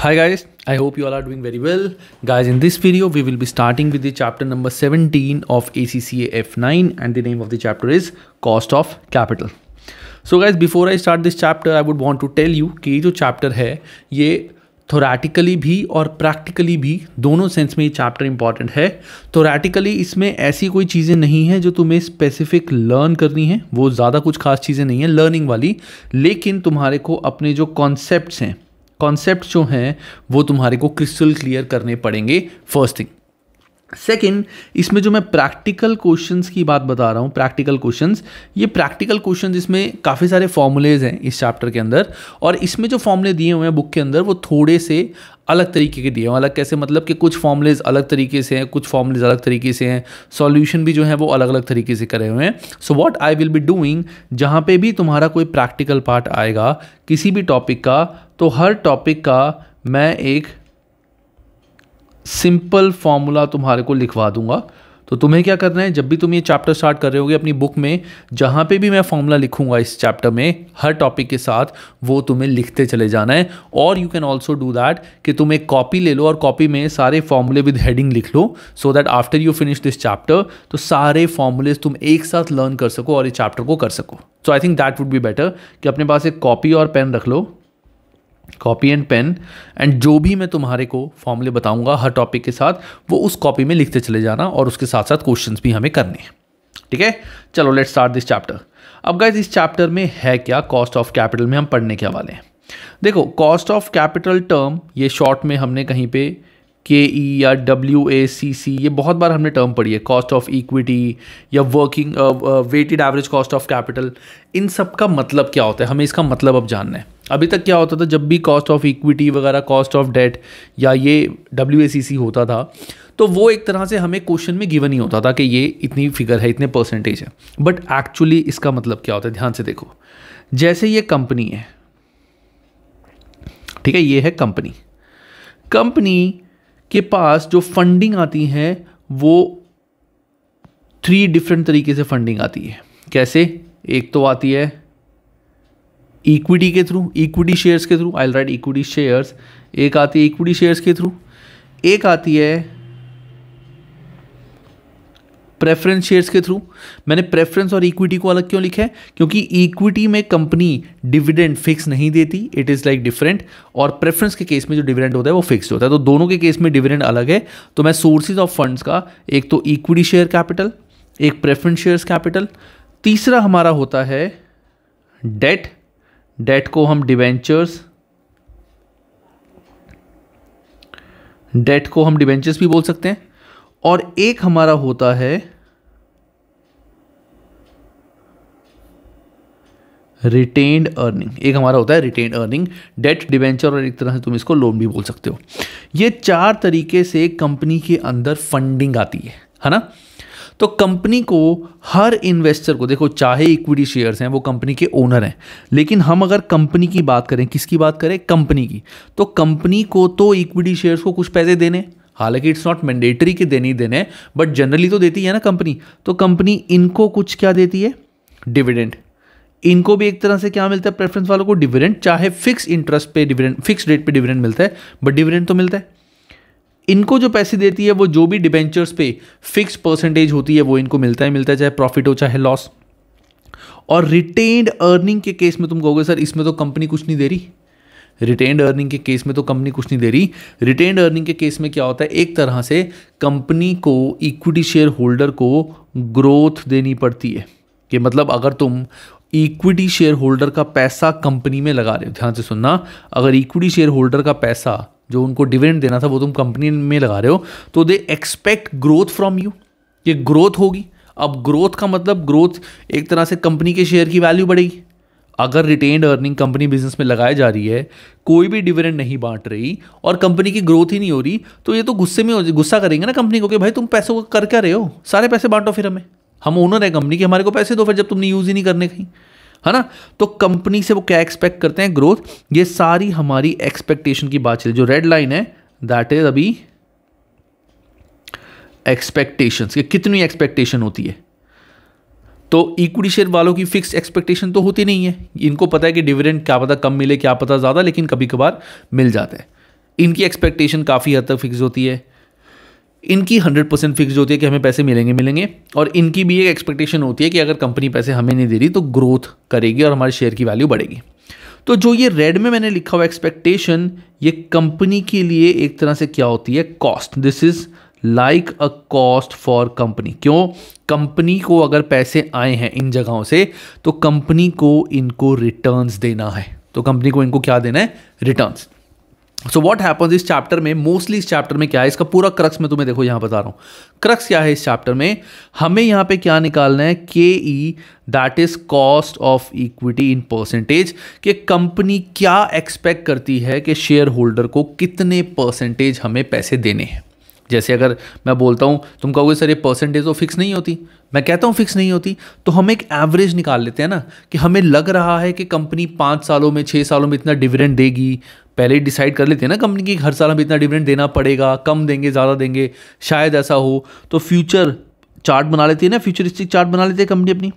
hi guys i hope you all are doing very well guys in this video we will be starting with the chapter number 17 of acca f9 and the name of the chapter is cost of capital so guys before i start this chapter i would want to tell you कि ये chapter है ye theoretically भी और practically भी दोनों sense में ये chapter important है थोरेटिकली इसमें ऐसी कोई चीज़ें नहीं हैं जो तुम्हें स्पेसिफिक लर्न करनी है वो ज़्यादा कुछ खास चीज़ें नहीं हैं लर्निंग वाली लेकिन तुम्हारे को अपने जो कॉन्सेप्ट्स हैं कॉन्सेप्ट जो हैं वो तुम्हारे को क्रिस्टल क्लियर करने पड़ेंगे फर्स्ट थिंग सेकेंड इसमें जो मैं प्रैक्टिकल क्वेश्चंस की बात बता रहा हूँ प्रैक्टिकल क्वेश्चंस ये प्रैक्टिकल क्वेश्चंस इसमें काफ़ी सारे फॉर्मूलेज हैं इस चैप्टर के अंदर और इसमें जो फॉर्मूले दिए हुए हैं बुक के अंदर वो थोड़े से अलग तरीके के दिए हैं अलग कैसे मतलब कि कुछ फॉर्मलेज अलग तरीके से हैं कुछ फॉर्मलेज अलग तरीके से हैं सॉल्यूशन भी जो है वो अलग अलग तरीके से करे हुए हैं so what I will be doing जहाँ पे भी तुम्हारा कोई प्रैक्टिकल पार्ट आएगा किसी भी टॉपिक का तो हर टॉपिक का मैं एक सिंपल फॉर्मूला तुम्हारे को लिखवा दूंगा तो तुम्हें क्या करना है जब भी तुम ये चैप्टर स्टार्ट कर रहे होगे अपनी बुक में जहाँ पे भी मैं फॉर्मूला लिखूंगा इस चैप्टर में हर टॉपिक के साथ वो तुम्हें लिखते चले जाना है और you can also do that कि तुम एक कॉपी ले लो और कॉपी में सारे फॉर्मूले विद हेडिंग लिख लो so that after you finish this chapter तो सारे फॉर्मूले तुम एक साथ लर्न कर सको और इस चैप्टर को कर सको so I think that would be better कि अपने पास एक कॉपी और पेन रख लो कॉपी एंड पेन एंड जो भी मैं तुम्हारे को फॉर्मूले बताऊंगा हर टॉपिक के साथ वो उस कॉपी में लिखते चले जाना और उसके साथ साथ क्वेश्चन भी हमें करने हैं ठीक है चलो लेट स्टार्ट दिस चैप्टर अब गाइज इस चैप्टर में है क्या कॉस्ट ऑफ कैपिटल में हम पढ़ने के हवाले हैं देखो कॉस्ट ऑफ कैपिटल टर्म ये शॉर्ट में हमने कहीं पे के ई e या डब्ल्यू ए सी सी ये बहुत बार हमने टर्म पढ़ी है कॉस्ट ऑफ इक्विटी या working weighted average cost of capital इन सब का मतलब क्या होता है हमें इसका मतलब अब जानना है अभी तक क्या होता था जब भी कॉस्ट ऑफ इक्विटी वगैरह कॉस्ट ऑफ डेट या ये डब्ल्यू होता था तो वो एक तरह से हमें क्वेश्चन में गिवन ही होता था कि ये इतनी फिगर है इतने परसेंटेज है बट एक्चुअली इसका मतलब क्या होता है ध्यान से देखो जैसे ये कंपनी है ठीक है ये है कंपनी कंपनी के पास जो फंडिंग आती है वो थ्री डिफरेंट तरीके से फंडिंग आती है कैसे एक तो आती है इक्विटी के थ्रू इक्विटी शेयर्स के थ्रू आई राइट इक्विटी शेयर्स एक आती है इक्विटी शेयर्स के थ्रू एक आती है प्रेफरेंस शेयर्स के थ्रू मैंने प्रेफरेंस और इक्विटी को अलग क्यों लिखा है क्योंकि इक्विटी में कंपनी डिविडेंड फिक्स नहीं देती इट इज़ लाइक डिफरेंट और प्रेफरेंस के केस में जो डिविडेंड होता है वो फिक्स होता है तो दोनों के केस में डिविडेंड अलग है तो मैं सोर्सेज ऑफ फंड्स का एक तो इक्विटी शेयर कैपिटल एक प्रेफरेंस शेयर्स कैपिटल तीसरा हमारा होता है डेट डेट को हम डिवेंचर्स डेट को हम डिवेंचर्स भी बोल सकते हैं और एक हमारा होता है रिटेन्ड अर्निंग एक हमारा होता है रिटेन्ड अर्निंग डेट डिवेंचर और एक तरह से तुम इसको लोन भी बोल सकते हो ये चार तरीके से कंपनी के अंदर फंडिंग आती है है ना तो कंपनी को हर इन्वेस्टर को देखो चाहे इक्विटी शेयर्स हैं वो कंपनी के ओनर हैं लेकिन हम अगर कंपनी की बात करें किसकी बात करें कंपनी की तो कंपनी को तो इक्विटी शेयर्स को कुछ पैसे देने हालांकि इट्स नॉट मैंडेटरी के देने ही देने बट जनरली तो देती है ना कंपनी तो कंपनी इनको कुछ क्या देती है डिविडेंड इनको भी एक तरह से क्या मिलता है प्रेफरेंस वालों को डिविडेंड चाहे फिक्स इंटरेस्ट पे डिविडेंड फिक्स रेट पे डिविडेंड मिलता है बट डिविडेंड तो मिलता है इनको जो पैसे देती है वो जो भी डिबेंचर्स पे फिक्स परसेंटेज होती है वो इनको मिलता ही मिलता है चाहे प्रॉफिट हो चाहे लॉस और रिटेन्ड अर्निंग के केस में तुम कहोगे सर इसमें तो कंपनी कुछ नहीं दे रही रिटेन्ड अर्निंग के केस में तो कंपनी कुछ नहीं दे रही रिटेन्ड अर्निंग के केस में क्या होता है एक तरह से कंपनी को इक्विटी शेयर होल्डर को ग्रोथ देनी पड़ती है कि मतलब अगर तुम इक्विटी शेयर होल्डर का पैसा कंपनी में लगा रहे हो ध्यान से सुनना अगर इक्विटी शेयर होल्डर का पैसा जो उनको डिविडेंड देना था वो तुम कंपनी में लगा रहे हो तो they expect growth from you ये ग्रोथ होगी अब ग्रोथ का मतलब ग्रोथ एक तरह से कंपनी के शेयर की वैल्यू बढ़ेगी अगर रिटेन्ड अर्निंग कंपनी बिजनेस में लगाई जा रही है कोई भी डिविडेंड नहीं बांट रही और कंपनी की ग्रोथ ही नहीं हो रही तो ये तो गुस्से में गुस्सा करेंगे ना कंपनी को कि भाई तुम पैसों को कर क्या रहे हो सारे पैसे बांटो फिर हमें हम ओनर है कंपनी के हमारे को पैसे दो फिर जब तुमने यूज़ ही नहीं करने कहीं है ना तो कंपनी से वो क्या एक्सपेक्ट करते हैं ग्रोथ ये सारी हमारी एक्सपेक्टेशन की बात चल जो रेड लाइन है दैट इज अभी एक्सपेक्टेशंस कि कितनी एक्सपेक्टेशन होती है तो इक्विटी शेयर वालों की फिक्स एक्सपेक्टेशन तो होती नहीं है इनको पता है कि डिविडेंड क्या पता कम मिले क्या पता ज़्यादा लेकिन कभी कभार मिल जाता है इनकी एक्सपेक्टेशन काफ़ी हद तक फिक्स होती है इनकी हंड्रेड परसेंट फिक्स होती है कि हमें पैसे मिलेंगे मिलेंगे और इनकी भी एक एक्सपेक्टेशन होती है कि अगर कंपनी पैसे हमें नहीं दे रही तो ग्रोथ करेगी और हमारे शेयर की वैल्यू बढ़ेगी तो जो ये रेड में मैंने लिखा हुआ एक्सपेक्टेशन ये कंपनी के लिए एक तरह से क्या होती है cost this is like a cost for company क्यों कंपनी को अगर पैसे आए हैं इन जगहों से तो कंपनी को इनको रिटर्न्स देना है तो कंपनी को इनको क्या देना है रिटर्न्स सो वॉट हैपन्स इस चैप्टर में मोस्टली इस चैप्टर में क्या है इसका पूरा क्रक्स मैं तुम्हें देखो यहाँ बता रहा हूँ क्रक्स क्या है इस चैप्टर में हमें यहाँ पे क्या निकालना है K E that is cost of equity in percentage कि कंपनी क्या एक्सपेक्ट करती है कि शेयर होल्डर को कितने परसेंटेज हमें पैसे देने हैं जैसे अगर मैं बोलता हूँ तुम कहोगे सर ये परसेंटेज तो फिक्स नहीं होती मैं कहता हूँ फिक्स नहीं होती तो हम एक एवरेज निकाल लेते हैं ना कि हमें लग रहा है कि कंपनी पाँच सालों में छः सालों में इतना डिविडेंड देगी पहले ही डिसाइड कर लेते हैं ना कंपनी की हर साल हमें इतना डिविडेंड देना पड़ेगा कम देंगे ज़्यादा देंगे शायद ऐसा हो तो फ्यूचर चार्ट बना लेती है ना फ्यूचरिस्टिक चार्ट बना लेती है कंपनी अपनी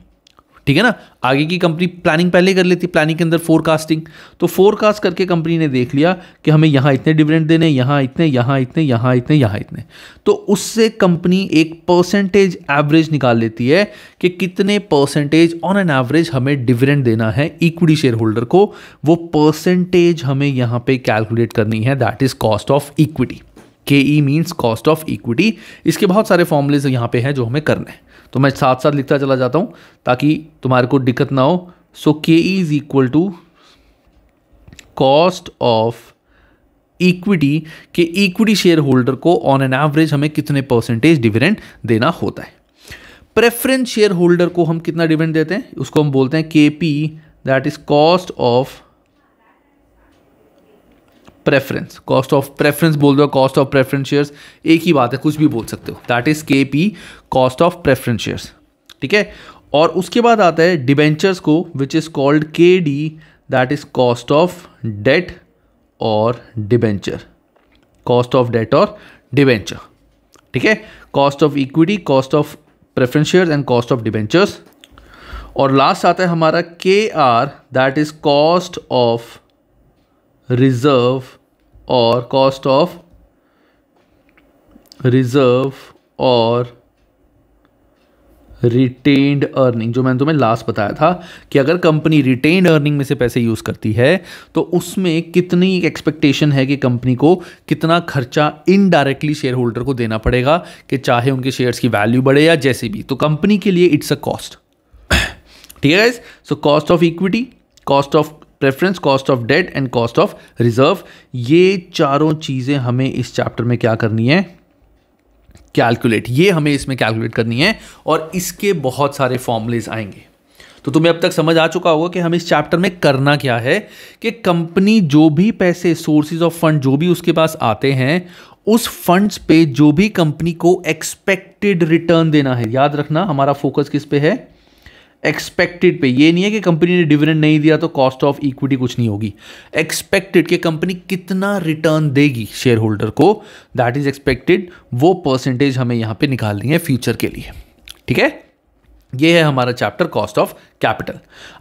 ठीक है ना आगे की कंपनी प्लानिंग पहले कर लेती प्लानिंग के अंदर फोरकास्टिंग तो फोरकास्ट करके कंपनी ने देख लिया कि हमें यहाँ इतने डिविडेंड देने यहाँ इतने यहाँ इतने यहाँ इतने यहाँ इतने तो उससे कंपनी एक परसेंटेज एवरेज निकाल लेती है कि कितने परसेंटेज ऑन एन एवरेज हमें डिविडेंड देना है इक्विटी शेयर होल्डर को वो परसेंटेज हमें यहाँ पर कैलकुलेट करनी है that is cost of equity K E means cost of equity इसके बहुत सारे फॉर्मूलेज यहाँ पे हैं जो हमें करने हैं तो मैं साथ साथ लिखता चला जाता हूँ ताकि तुम्हारे को दिक्कत ना हो so K E is equal to cost of equity के इक्विटी शेयर होल्डर को ऑन एन एवरेज हमें कितने परसेंटेज डिविडेंड देना होता है प्रेफरेंस शेयर होल्डर को हम कितना डिविडेंड देते हैं उसको हम बोलते हैं K P that is cost of preference cost of preference बोल दो कॉस्ट ऑफ प्रेफरेंस शेयर्स एक ही बात है कुछ भी बोल सकते हो that is K P cost of preference shares ठीक है और उसके बाद आता है डिबेंचर्स को which is called K D that is cost of debt और डिबेंचर कॉस्ट ऑफ डेट और डिबेंचर ठीक है cost of equity cost of preference shares and cost of debentures और लास्ट आता है हमारा K R that is cost of reserve और cost of reserve और रिटेन्ड अर्निंग जो मैंने तुम्हें लास्ट बताया था कि अगर कंपनी रिटेन्ड अर्निंग में से पैसे यूज़ करती है तो उसमें कितनी एक्सपेक्टेशन है कि कंपनी को कितना खर्चा इनडायरेक्टली शेयर होल्डर को देना पड़ेगा कि चाहे उनके शेयर्स की वैल्यू बढ़े या जैसे भी तो कंपनी के लिए इट्स अ कॉस्ट ठीक है so cost of equity cost of preference cost of debt and cost of reserve ये चारों चीज़ें हमें इस चैप्टर में क्या करनी है कैलकुलेट ये हमें इसमें कैलकुलेट करनी है और इसके बहुत सारे फॉर्मुलेज आएंगे तो तुम्हें अब तक समझ आ चुका होगा कि हम इस चैप्टर में करना क्या है कि कंपनी जो भी पैसे सोर्सेज ऑफ फंड जो भी उसके पास आते हैं उस फंड्स पे जो भी कंपनी को एक्सपेक्टेड रिटर्न देना है याद रखना हमारा फोकस किस पे है एक्सपेक्टेड पे ये नहीं है कि कंपनी ने डिविडेंड नहीं दिया तो कॉस्ट ऑफ इक्विटी कुछ नहीं होगी एक्सपेक्टेड कि कंपनी कितना रिटर्न देगी शेयर होल्डर को दैट इज एक्सपेक्टेड वो परसेंटेज हमें यहां पे निकालनी है फ्यूचर के लिए ठीक है ये है हमारा चैप्टर कॉस्ट ऑफ कैपिटल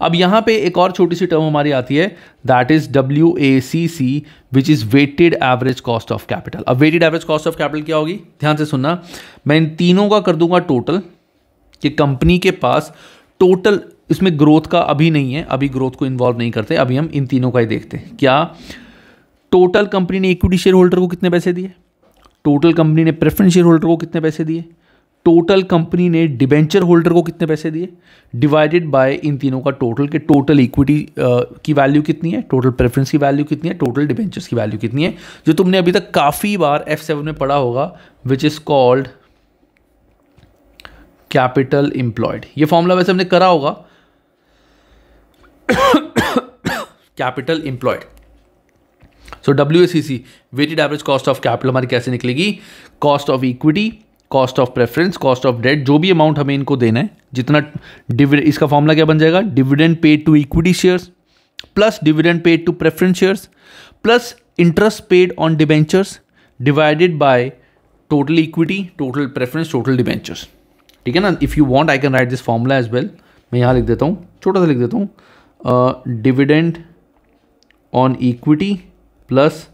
अब यहाँ पे एक और छोटी सी टर्म हमारी आती है that is W A C C which is weighted average cost of capital अब weighted average cost of capital क्या होगी ध्यान से सुनना मैं इन तीनों का कर दूंगा टोटल कि कंपनी के पास टोटल इसमें ग्रोथ का अभी नहीं है अभी ग्रोथ को इन्वॉल्व नहीं करते अभी हम इन तीनों का ही देखते हैं क्या टोटल कंपनी ने इक्विटी शेयर होल्डर को कितने पैसे दिए टोटल कंपनी ने प्रेफरेंस शेयर होल्डर को कितने पैसे दिए टोटल कंपनी ने डिबेंचर होल्डर को कितने पैसे दिए डिवाइडेड बाय इन तीनों का टोटल के टोटल इक्विटी की वैल्यू कितनी है टोटल प्रेफरेंस की वैल्यू कितनी है टोटल डिबेंचर्स की वैल्यू कितनी है जो तुमने अभी तक काफ़ी बार एफ सेवन में पढ़ा होगा which is called capital employed ये फॉर्मूला वैसे हमने करा होगा capital employed so W S C C weighted average cost of capital हमारी कैसे निकलेगी cost of equity cost of preference cost of debt जो भी अमाउंट हमें इनको देना है जितना डिविड इसका फॉर्मूला क्या बन जाएगा dividend paid to equity shares plus dividend paid to preference shares plus interest paid on debentures divided by total equity total preference total debentures ठीक है ना if you want I can write this formula as well मैं यहाँ लिख देता हूँ छोटा सा लिख देता हूँ dividend on equity plus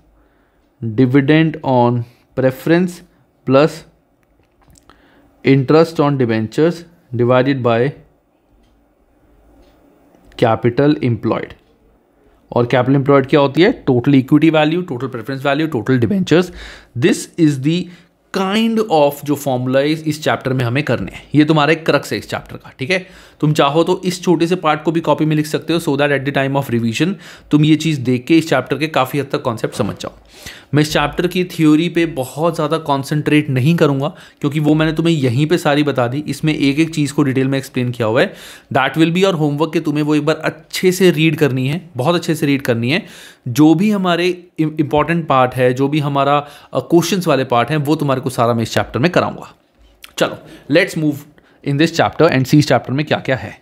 dividend on preference plus interest on debentures divided by capital employed और कैपिटल एम्प्लॉयड क्या होती है total equity value total preference value total debentures this is the kind of जो फॉर्मुलाइज इस chapter में हमें करने हैं ये तुम्हारा एक क्रक्स है इस चैप्टर का ठीक है तुम चाहो तो इस छोटे से पार्ट को भी कॉपी में लिख सकते हो so that at the time of revision तुम ये चीज़ देख के इस चैप्टर के काफ़ी हद तक कॉन्सेप्ट समझ जाओ मैं इस चैप्टर की थ्योरी पे बहुत ज़्यादा कॉन्सेंट्रेट नहीं करूँगा क्योंकि वो मैंने तुम्हें यहीं पे सारी बता दी इसमें एक एक चीज़ को डिटेल में एक्सप्लेन किया हुआ है दैट विल बी और होमवर्क के तुम्हें वो एक बार अच्छे से रीड करनी है बहुत अच्छे से रीड करनी है जो भी हमारे इंपॉर्टेंट पार्ट है जो भी हमारा क्वेश्चन वाले पार्ट हैं वो तुम्हारे को सारा मैं इस चैप्टर में कराऊँगा चलो let's move in this chapter and see chapter में क्या क्या है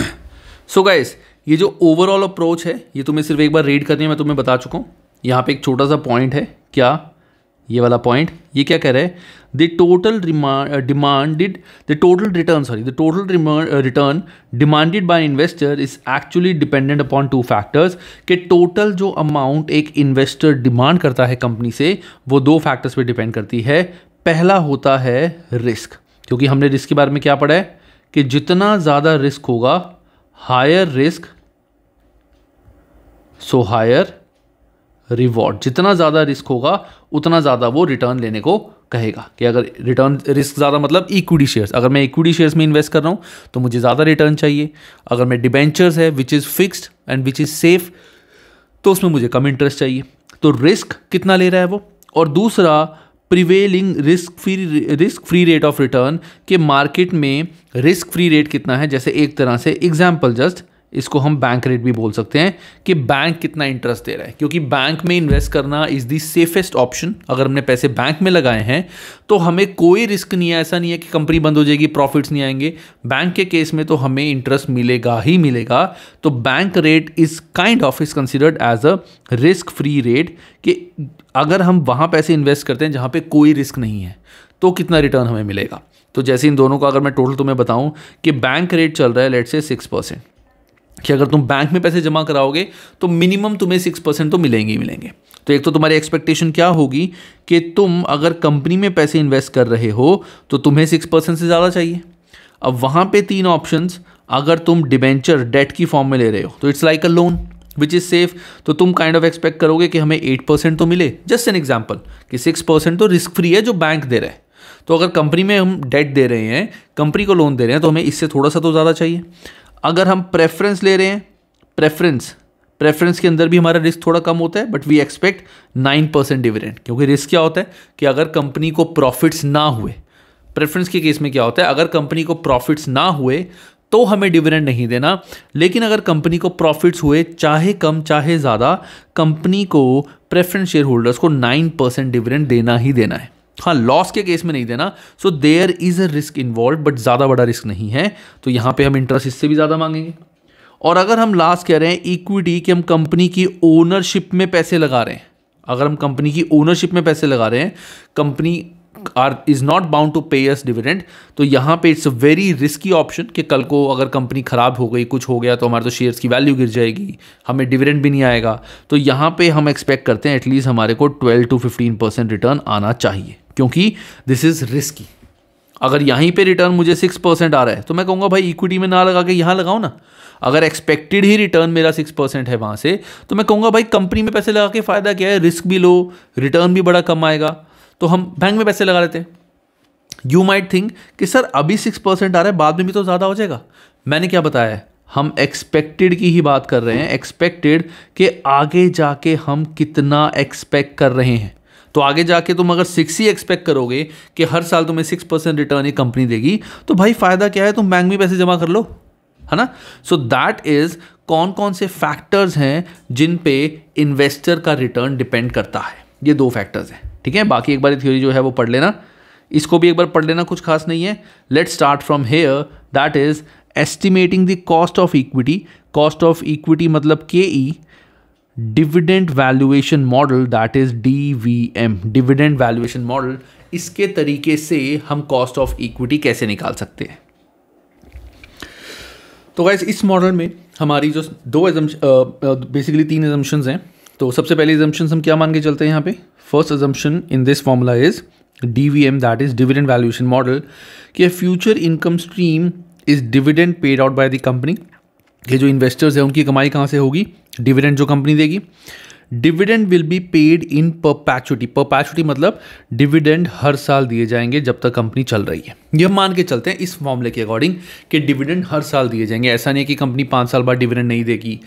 सो so गाइस ये जो ओवरऑल अप्रोच है ये तुम्हें सिर्फ एक बार रीड करनी है मैं तुम्हें बता चुका हूँ यहाँ पे एक छोटा सा पॉइंट है क्या ये वाला पॉइंट ये क्या कह रहा है the total demanded the total return sorry the total return demanded by investor is actually dependent upon two factors के टोटल जो अमाउंट एक इन्वेस्टर डिमांड करता है कंपनी से वो दो फैक्टर्स पे डिपेंड करती है पहला होता है रिस्क क्योंकि हमने रिस्क के बारे में क्या पढ़ा है कि जितना ज़्यादा रिस्क होगा higher risk so higher reward जितना ज़्यादा रिस्क होगा उतना ज़्यादा वो रिटर्न लेने को कहेगा कि अगर रिटर्न रिस्क ज़्यादा मतलब इक्विटी शेयर्स अगर मैं इक्विटी शेयर्स में इन्वेस्ट कर रहा हूँ तो मुझे ज़्यादा रिटर्न चाहिए अगर मैं डिबेंचर्स है which is fixed and which is safe तो उसमें मुझे कम इंटरेस्ट चाहिए तो रिस्क कितना ले रहा है वो और दूसरा prevailing risk free risk free rate of return के मार्केट में रिस्क फ्री रेट कितना है जैसे एक तरह से एग्जाम्पल जस्ट इसको हम बैंक रेट भी बोल सकते हैं कि बैंक कितना इंटरेस्ट दे रहा है क्योंकि बैंक में इन्वेस्ट करना इज़ दी सेफेस्ट ऑप्शन अगर हमने पैसे बैंक में लगाए हैं तो हमें कोई रिस्क नहीं है ऐसा नहीं है कि कंपनी बंद हो जाएगी प्रॉफिट्स नहीं आएंगे बैंक के केस में तो हमें इंटरेस्ट मिलेगा ही मिलेगा तो bank rate is kind of is considered as a risk free rate कि अगर हम वहाँ पैसे इन्वेस्ट करते हैं जहाँ पर कोई रिस्क नहीं है तो कितना रिटर्न हमें मिलेगा तो जैसे इन दोनों का अगर मैं टोटल तुम्हें बताऊं कि बैंक रेट चल रहा है लेट से सिक्स परसेंट कि अगर तुम बैंक में पैसे जमा कराओगे तो मिनिमम तुम्हें सिक्स परसेंट तो मिलेंगे ही मिलेंगे तो एक तो तुम्हारी एक्सपेक्टेशन क्या होगी कि तुम अगर कंपनी में पैसे इन्वेस्ट कर रहे हो तो तुम्हें सिक्स परसेंट से ज़्यादा चाहिए अब वहाँ पे तीन ऑप्शंस अगर तुम डिबेंचर डेट की फॉर्म में ले रहे हो तो it's like a loan which is safe तो तुम काइंड ऑफ एक्सपेक्ट करोगे कि हमें एट परसेंट तो मिले जस्ट एन एग्जाम्पल कि सिक्स परसेंट तो रिस्क फ्री है जो बैंक दे रहा है तो अगर कंपनी में हम डेट दे रहे हैं कंपनी को लोन दे रहे हैं तो हमें इससे थोड़ा सा तो ज़्यादा चाहिए अगर हम प्रेफरेंस ले रहे हैं प्रेफरेंस प्रेफरेंस के अंदर भी हमारा रिस्क थोड़ा कम होता है but we expect nine percent dividend क्योंकि रिस्क क्या होता है कि अगर कंपनी को प्रॉफिट्स ना हुए प्रेफरेंस के केस में क्या होता है अगर कंपनी को प्रॉफिट्स ना हुए तो हमें डिविडेंड नहीं देना लेकिन अगर कंपनी को प्रॉफिट्स हुए चाहे कम चाहे ज़्यादा कंपनी को प्रेफरेंस शेयर होल्डर्स को नाइन परसेंट डिविडेंड देना ही देना है हाँ लॉस के केस में नहीं देना so there is a risk involve but ज़्यादा बड़ा रिस्क नहीं है तो यहाँ पे हम इंटरेस्ट इससे भी ज़्यादा मांगेंगे और अगर हम लास्ट कह रहे हैं इक्विटी कि हम कंपनी की ओनरशिप में पैसे लगा रहे हैं अगर हम कंपनी की ओनरशिप में पैसे लगा रहे हैं company are is not bound to pay as dividend तो यहाँ पे it's a very risky option कि कल को अगर कंपनी ख़राब हो गई कुछ हो गया तो हमारे तो शेयर्स की वैल्यू गिर जाएगी हमें डिविडेंड भी नहीं आएगा तो यहाँ पे हम एक्सपेक्ट करते हैं एटलीस्ट हमारे को 12 टू 15 परसेंट रिटर्न आना चाहिए क्योंकि दिस इज़ रिस्की अगर यहीं पे रिटर्न मुझे सिक्स परसेंट आ रहा है तो मैं कहूँगा भाई इक्विटी में ना लगा के यहाँ लगाओ ना अगर एक्सपेक्टेड ही रिटर्न मेरा सिक्स परसेंट है वहाँ से तो मैं कहूँगा भाई कंपनी में पैसे लगा के फ़ायदा क्या है रिस्क भी लो रिटर्न भी बड़ा कम आएगा तो हम बैंक में पैसे लगा लेते हैं यू माइट थिंक कि सर अभी सिक्स परसेंट आ रहा है बाद में भी तो ज़्यादा हो जाएगा मैंने क्या बताया है हम एक्सपेक्टेड की ही बात कर रहे हैं एक्सपेक्टेड कि आगे जाके हम कितना एक्सपेक्ट कर रहे हैं तो आगे जाके तुम अगर सिक्स ही एक्सपेक्ट करोगे कि हर साल तुम्हें सिक्स परसेंट रिटर्न ये कंपनी देगी तो भाई फ़ायदा क्या है तुम बैंक में पैसे जमा कर लो है ना सो दैट इज़ कौन कौन से फैक्टर्स हैं जिन पे इन्वेस्टर का रिटर्न डिपेंड करता है ये दो फैक्टर्स हैं ठीक है बाकी एक बार थ्योरी जो है वो पढ़ लेना इसको भी एक बार पढ़ लेना कुछ खास नहीं है let start from here that is estimating the cost of equity cost of equity मतलब K E e. Dividend valuation model that is D V M dividend valuation model इसके तरीके से हम कॉस्ट ऑफ इक्विटी कैसे निकाल सकते हैं तो वैस इस मॉडल में हमारी जो दो बेसिकली तीन एजम्पन हैं तो सबसे पहले एजम्पन्स हम क्या मान के चलते हैं यहाँ पे first assumption in this formula is D V M that is dividend valuation model कि future income stream is dividend paid out by the company ये जो इन्वेस्टर्स हैं उनकी कमाई कहाँ से होगी डिविडेंड जो कंपनी देगी dividend will be paid in perpetuity perpetuity मतलब डिविडेंड हर साल दिए जाएंगे जब तक कंपनी चल रही है यह मान के चलते हैं इस फॉर्मूले के अकॉर्डिंग कि डिविडेंड हर साल दिए जाएंगे ऐसा नहीं है कि कंपनी पाँच साल बाद डिविडेंड नहीं देगी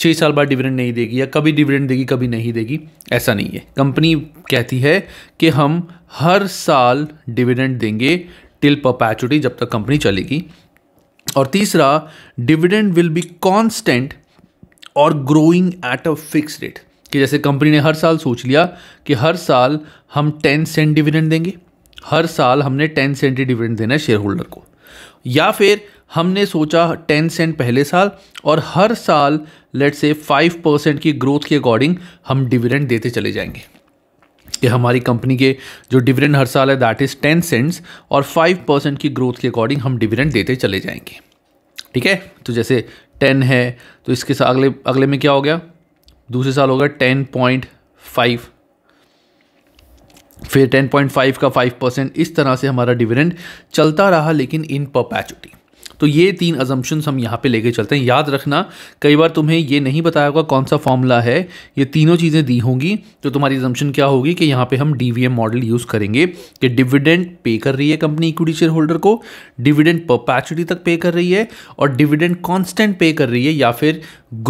छः साल बाद डिविडेंड नहीं देगी या कभी डिविडेंड देगी कभी नहीं देगी ऐसा नहीं है कंपनी कहती है कि हम हर साल डिविडेंड देंगे टिल परपैचुटी जब तक कंपनी चलेगी और तीसरा डिविडेंड विल बी कॉन्स्टेंट और growing at a fix rate कि जैसे कंपनी ने हर साल सोच लिया कि हर साल हम टेन सेंट डिविडेंड देंगे हर साल हमने टेन सेंट ही डिविडेंड देना है शेयर होल्डर को या फिर हमने सोचा टेन सेंट पहले साल और हर साल लेट से फाइव परसेंट की ग्रोथ के अकॉर्डिंग हम डिविडेंड देते चले जाएंगे कि हमारी कंपनी के जो डिविडेंड हर साल है दैट इज़ टेन सेंट्स और फाइव परसेंट की ग्रोथ के अकॉर्डिंग हम डिविडेंड देते चले जाएंगे ठीक है तो जैसे टेन है तो इसके साथ अगले अगले में क्या हो गया दूसरे साल होगा टेन पॉइंट फाइव फिर टेन पॉइंट फाइव का फाइव परसेंट इस तरह से हमारा डिविडेंड चलता रहा लेकिन इन परपैचुटी तो ये तीन अजम्पन्स हम यहाँ पे लेके चलते हैं याद रखना कई बार तुम्हें ये नहीं बताया होगा कौन सा फॉर्मूला है ये तीनों चीज़ें दी होंगी तो तुम्हारी एजम्पन क्या होगी कि यहाँ पे हम डी मॉडल यूज़ करेंगे कि डिविडेंड पे कर रही है कंपनी इक्विटी शेयर होल्डर को डिविडेंड परपैचुटी तक पे कर रही है और डिविडेंड कॉन्स्टेंट पे कर रही है या फिर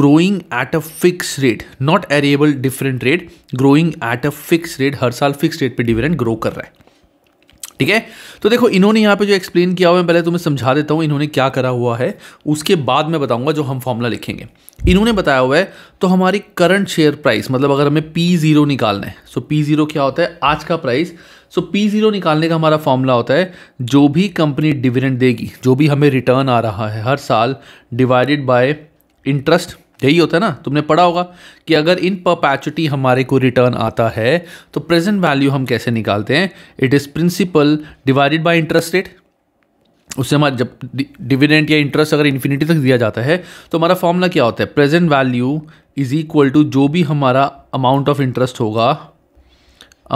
growing at a fix rate not variable different rate growing at a fix rate हर साल फिक्स रेट पर डिविडेंड ग्रो कर रहा है ठीक है तो देखो इन्होंने यहाँ पे जो एक्सप्लेन किया हुआ है पहले तुम्हें तो समझा देता हूँ इन्होंने क्या करा हुआ है उसके बाद मैं बताऊँगा जो हम फॉर्मूला लिखेंगे इन्होंने बताया हुआ है तो हमारी करंट शेयर प्राइस मतलब अगर हमें पी ज़ीरो निकालना है सो पी ज़ीरो क्या होता है आज का प्राइस सो पी ज़ीरो निकालने का हमारा फॉर्मूला होता है जो भी कंपनी डिविडेंड देगी जो भी हमें रिटर्न आ रहा है हर साल डिवाइडेड बाय इंटरेस्ट यही होता है ना तुमने पढ़ा होगा कि अगर इन परपैचुटी हमारे को रिटर्न आता है तो प्रेजेंट वैल्यू हम कैसे निकालते हैं it is principal divided by interest rate उससे हमारा जब डिविडेंट या इंटरेस्ट अगर इन्फिनिटी तक दिया जाता है तो हमारा फॉर्मूला क्या होता है present value is equal to जो भी हमारा अमाउंट ऑफ इंटरेस्ट होगा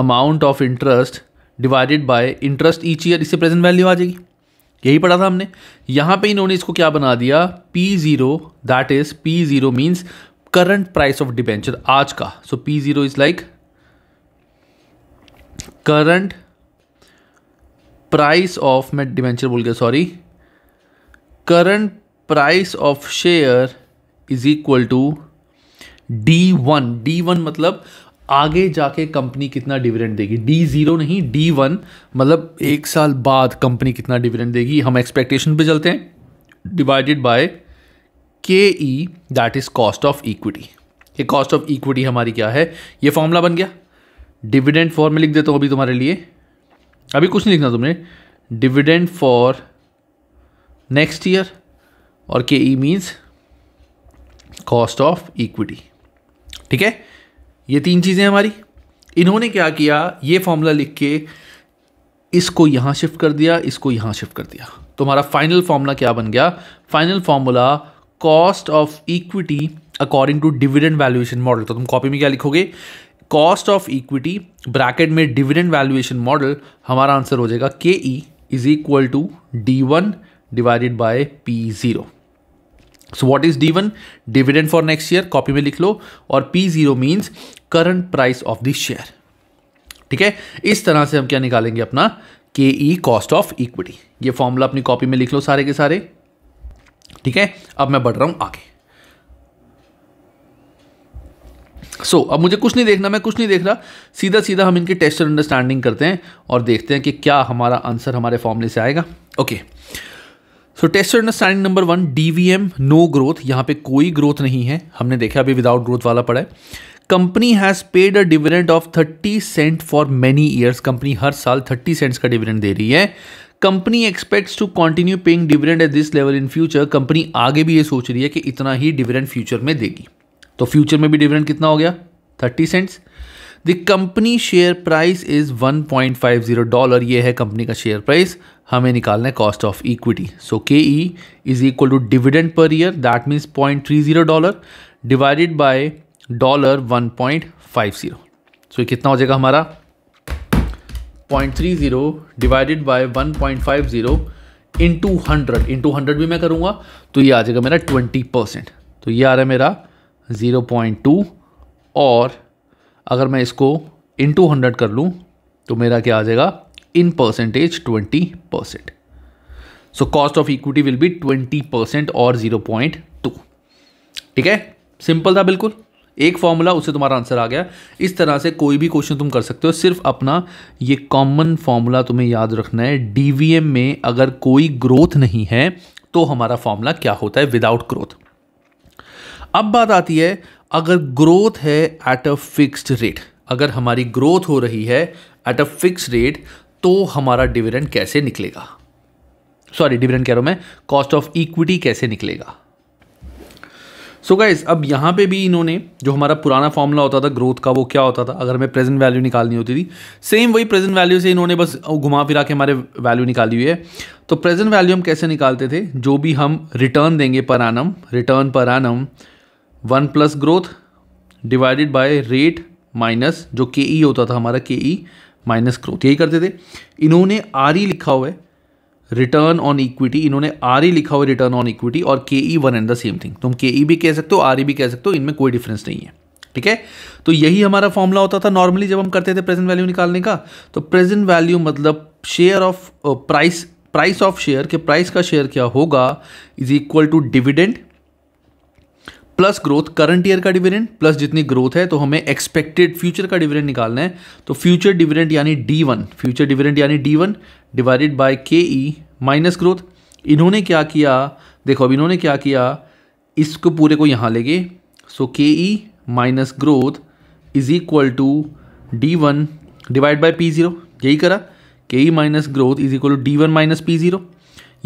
amount of interest divided by interest each year इससे प्रेजेंट वैल्यू आ जाएगी यही पढ़ा था हमने यहाँ पे इन्होंने इसको क्या बना दिया P zero that is P zero means current price of debenture आज का so P zero is like current price of मैं डिबेंचर बोल गया sorry current price of share is equal to D one D one मतलब आगे जाके company कितना dividend देगी डी ज़ीरो नहीं डी वन मतलब एक साल बाद कंपनी कितना डिविडेंड देगी हम एक्सपेक्टेशन पे चलते हैं divided by K E that is cost of equity ये कॉस्ट ऑफ इक्विटी हमारी क्या है ये फॉर्मूला बन गया डिविडेंड फॉर में लिख देता हूँ अभी तुम्हारे लिए अभी कुछ नहीं लिखना तुमने डिविडेंड फॉर नेक्स्ट ईयर और K E means cost of equity ठीक है ये तीन चीज़ें हमारी इन्होंने क्या किया ये फॉर्मूला लिख के इसको यहाँ शिफ्ट कर दिया इसको यहाँ शिफ्ट कर दिया तो हमारा फाइनल फार्मूला क्या बन गया final formula cost of equity according to dividend valuation model तो तुम कॉपी में क्या लिखोगे कॉस्ट ऑफ इक्विटी ब्रैकेट में डिविडेंड वैल्यूएशन मॉडल हमारा आंसर हो जाएगा K E is equal to D one divided by P zero so what is D one dividend for next year copy में लिख लो और P zero means current price of the share ठीक है इस तरह से हम क्या निकालेंगे अपना K E cost of equity ये फॉर्मूला अपनी कॉपी में लिख लो सारे के सारे ठीक है अब मैं बढ़ रहा हूं आगे सो so, अब मुझे कुछ नहीं देखना मैं कुछ नहीं देख रहा सीधा सीधा हम इनके टेस्ट अंडरस्टैंडिंग करते हैं और देखते हैं कि क्या हमारा आंसर हमारे फॉर्मूले से आएगा okay okay. So test understanding number one D V M no growth यहाँ पे कोई ग्रोथ नहीं है हमने देखा अभी विदाउट ग्रोथ वाला पड़ा है company has paid a dividend of thirty cent for many years company हर साल थर्टी सेंट्स का डिविडेंड दे रही है company expects to continue paying dividend at this level in future company आगे भी ये सोच रही है कि इतना ही डिविडेंड फ्यूचर में देगी तो फ्यूचर में भी डिविडेंड कितना हो गया thirty cents the company share price is one point five zero dollar ये है कंपनी का शेयर प्राइस हमें निकालना है cost of equity so K E is equal to dividend per year that means point three zero dollar divided by dollar one point five zero so कितना हो जाएगा हमारा point three zero divided by one point five zero into hundred into hundred भी मैं करूँगा तो ये आ जाएगा मेरा ट्वेंटी परसेंट तो ये आ रहा है मेरा ज़ीरो पॉइंट टू और अगर मैं इसको इन टू हंड्रेड कर लूँ तो मेरा क्या आ जाएगा in percentage 20%. So cost of equity will be 20% और 0.2 ठीक है सिंपल था बिल्कुल एक फॉर्मूला उससे तुम्हारा आंसर आ गया इस तरह से कोई भी क्वेश्चन तुम कर सकते हो सिर्फ अपना ये कॉमन फॉर्मूला तुम्हें याद रखना है डीवीएम में अगर कोई ग्रोथ नहीं है तो हमारा फॉर्मूला क्या होता है विदाउट ग्रोथ अब बात आती है अगर ग्रोथ है एट अ फिक्स्ड रेट अगर हमारी ग्रोथ हो रही है एट अ फिक्स रेट तो हमारा डिविडेंड कैसे निकलेगा सॉरी डिविडेंड कह रहा हूं मैं कॉस्ट ऑफ इक्विटी कैसे निकलेगा सो so गाइज अब यहां पे भी इन्होंने जो हमारा पुराना फॉर्मूला होता था ग्रोथ का वो क्या होता था अगर हमें प्रेजेंट वैल्यू निकालनी होती थी सेम वही प्रेजेंट वैल्यू से इन्होंने बस घुमा फिरा के हमारे वैल्यू निकाली हुई है तो प्रेजेंट वैल्यू हम कैसे निकालते थे जो भी हम रिटर्न देंगे पर annum return per annum one plus growth divided by rate minus जो के ई e होता था हमारा के ई e, माइनस ग्रोथ तो यही करते थे इन्होंने आर ई e लिखा हुआ है रिटर्न ऑन इक्विटी इन्होंने आर ई e लिखा हुआ है रिटर्न ऑन इक्विटी और K E one and the same thing तुम के ई भी कह सकते हो आर ई e भी कह सकते हो इनमें कोई डिफरेंस नहीं है ठीक है तो यही हमारा फॉर्मूला होता था नॉर्मली जब हम करते थे प्रेजेंट वैल्यू निकालने का तो प्रेजेंट वैल्यू मतलब share of price price of share के प्राइस का शेयर क्या होगा is equal to dividend plus growth current year का डिविडेंड प्लस जितनी ग्रोथ है तो हमें एक्सपेक्टेड फ्यूचर का डिविडेंड निकालना है तो फ्यूचर डिविडेंड यानी डी वन फ्यूचर डिविडेंड यानी D one divided by K E minus growth इन्होंने क्या किया देखो अब इन्होंने क्या किया इसको पूरे को यहाँ ले गए so K E minus growth is equal to D one divide by P zero यही करा K E minus growth is equal to D one minus P zero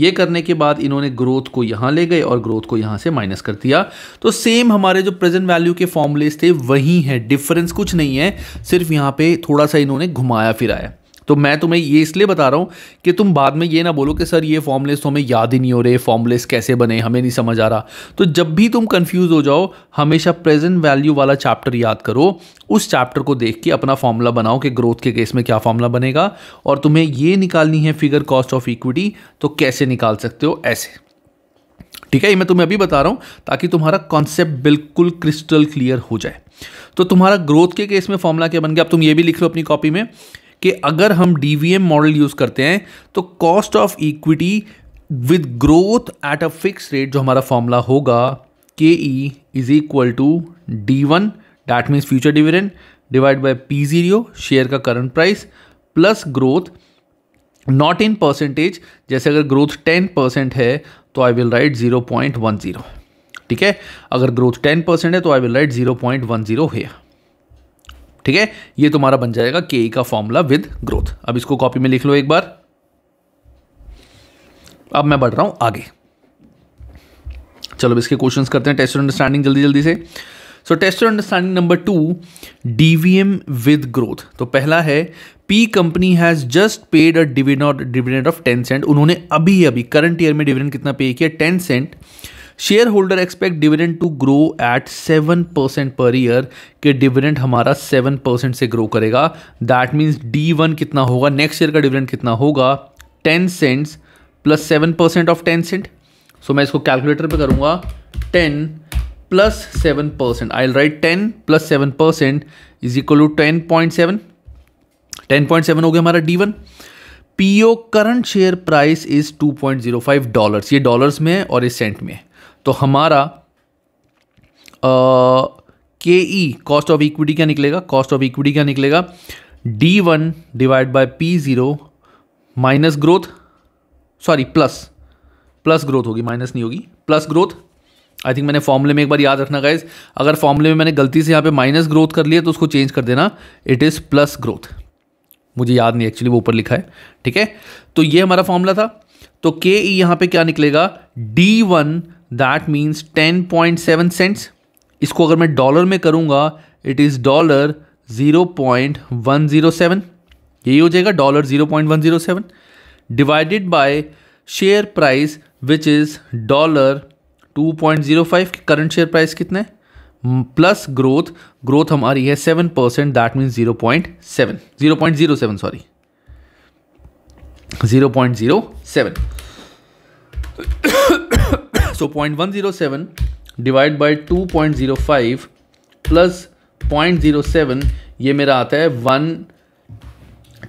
ये करने के बाद इन्होंने ग्रोथ को यहाँ ले गए और ग्रोथ को यहाँ से माइनस कर दिया तो सेम हमारे जो प्रेजेंट वैल्यू के फॉर्मूलेज थे वही हैं डिफरेंस कुछ नहीं है सिर्फ यहाँ पे थोड़ा सा इन्होंने घुमाया फिराया तो मैं तुम्हें ये इसलिए बता रहा हूँ कि तुम बाद में ये ना बोलो कि सर ये फॉर्मुलेस तो हमें याद ही नहीं हो रहे फॉर्मुलेस कैसे बने हमें नहीं समझ आ रहा तो जब भी तुम कन्फ्यूज़ हो जाओ हमेशा प्रेजेंट वैल्यू वाला चैप्टर याद करो उस चैप्टर को देख के अपना फॉर्मूला बनाओ कि ग्रोथ के केस में क्या फॉर्मूला बनेगा और तुम्हें ये निकालनी है फिगर कॉस्ट ऑफ इक्विटी तो कैसे निकाल सकते हो ऐसे ठीक है ये मैं तुम्हें अभी बता रहा हूँ ताकि तुम्हारा कॉन्सेप्ट बिल्कुल क्रिस्टल क्लियर हो जाए तो तुम्हारा ग्रोथ के केस में फॉर्मूला क्या बन गया अब तुम ये भी लिख लो अपनी कॉपी में कि अगर हम डी मॉडल यूज़ करते हैं तो cost of equity with growth at a fix rate जो हमारा फॉर्मूला होगा K E is equal to D one that means future dividend divide by P zero share का current price plus growth not in percentage जैसे अगर growth ten percent है तो I will write zero point one zero ठीक है अगर growth ten percent है तो I will write zero point one zero है ठीक है ये तुम्हारा बन जाएगा के का फॉर्मूला विद ग्रोथ अब इसको कॉपी में लिख लो एक बार अब मैं बढ़ रहा हूं आगे चलो इसके क्वेश्चंस करते हैं टेस्ट अंडरस्टैंडिंग जल्दी जल्दी से so test understanding number two D V M with growth तो पहला है P company has just paid a dividend dividend of ten cent उन्होंने अभी अभी करंट ईयर में डिविडेंड कितना पे किया ten cent share holder expect dividend to grow at seven percent per year के डिविडेंड हमारा सेवन परसेंट से grow करेगा दैट मीन्स डी वन कितना होगा नेक्स्ट ईयर का डिविडेंड कितना होगा ten cents plus seven percent of ten cent so मैं इसको कैलकुलेटर पे करूँगा ten plus seven percent I write ten plus seven percent is equal to ten point seven ten point seven हो गया हमारा D one PO current share price is two point zero five dollars ये dollars में और इस Saint में है तो हमारा के ई कॉस्ट ऑफ इक्विटी क्या निकलेगा कॉस्ट ऑफ इक्विटी क्या निकलेगा D one divide by P zero minus growth sorry plus plus growth होगी माइनस नहीं होगी प्लस ग्रोथ आई थिंक मैंने फॉर्मूले में एक बार याद रखना गाइज अगर फॉर्मूले में मैंने गलती से यहाँ पे माइनस ग्रोथ कर लिया तो उसको चेंज कर देना इट इज़ प्लस ग्रोथ मुझे याद नहीं एक्चुअली वो ऊपर लिखा है ठीक है तो ये हमारा फॉर्मूला था तो के ई यहाँ पे क्या निकलेगा D one that means ten point seven cents इसको अगर मैं डॉलर में करूँगा it is dollar zero point one zero seven यही हो जाएगा dollar zero point one zero seven divided by share price which is dollar two point zero five current share price कितने plus growth growth हमारी है seven percent that means zero point seven zero point zero seven sorry zero point zero seven so point one zero seven divide by two point zero five plus point zero seven ये मेरा आता है one